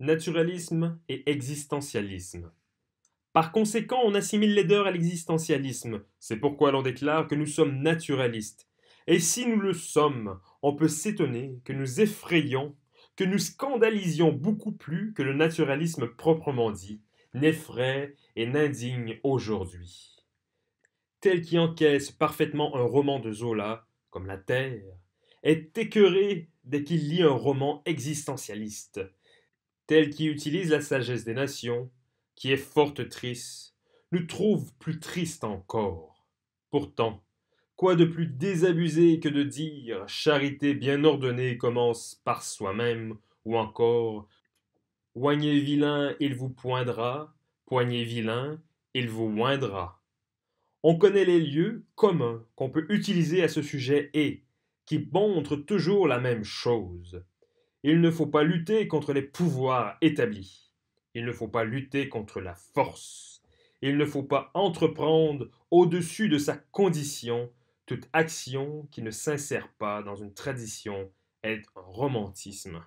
naturalisme et existentialisme. Par conséquent, on assimile l'aideur à l'existentialisme. C'est pourquoi l'on déclare que nous sommes naturalistes. Et si nous le sommes, on peut s'étonner que nous effrayions, que nous scandalisions beaucoup plus que le naturalisme proprement dit, n'effraie et n'indigne aujourd'hui. Tel qui encaisse parfaitement un roman de Zola, comme La Terre, est écœuré dès qu'il lit un roman existentialiste, telle qui utilise la sagesse des nations, qui est forte triste, nous trouve plus triste encore. Pourtant, quoi de plus désabusé que de dire charité bien ordonnée commence par soi-même, ou encore Oignez vilain, il vous poindra, poignez vilain, il vous moindra. On connaît les lieux communs qu'on peut utiliser à ce sujet et qui montrent toujours la même chose. Il ne faut pas lutter contre les pouvoirs établis. Il ne faut pas lutter contre la force. Il ne faut pas entreprendre au-dessus de sa condition toute action qui ne s'insère pas dans une tradition est un romantisme.